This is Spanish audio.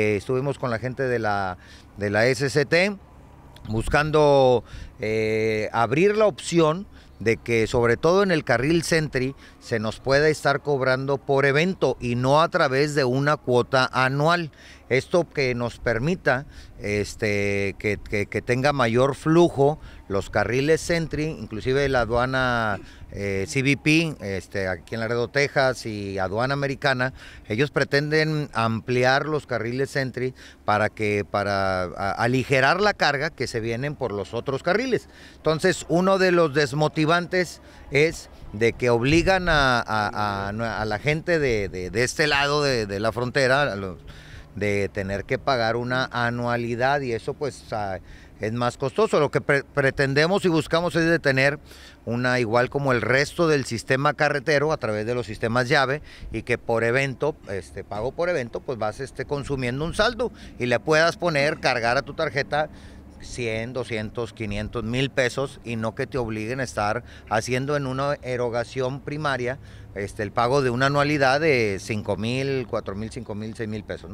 Eh, estuvimos con la gente de la, de la SCT buscando eh, abrir la opción de que sobre todo en el carril Sentry se nos pueda estar cobrando por evento y no a través de una cuota anual. Esto que nos permita este, que, tenga mayor flujo los carriles Sentry, inclusive la aduana eh, CBP, este, aquí en Laredo, Texas y aduana americana, ellos pretenden ampliar los carriles Sentry para que para aligerar la carga que se vienen por los otros carriles. Entonces, uno de los desmotivantes es de que obligan a, la gente de, este lado de, la frontera, los, de tener que pagar una anualidad y eso pues es más costoso. Lo que pretendemos y buscamos es de tener una igual como el resto del sistema carretero a través de los sistemas llave y que por evento, este pago por evento, pues vas este, consumiendo un saldo y le puedas poner, cargar a tu tarjeta 100, 200, 500, mil pesos y no que te obliguen a estar haciendo en una erogación primaria este, el pago de una anualidad de 5 mil, 4 mil, 5 mil, 6 mil pesos.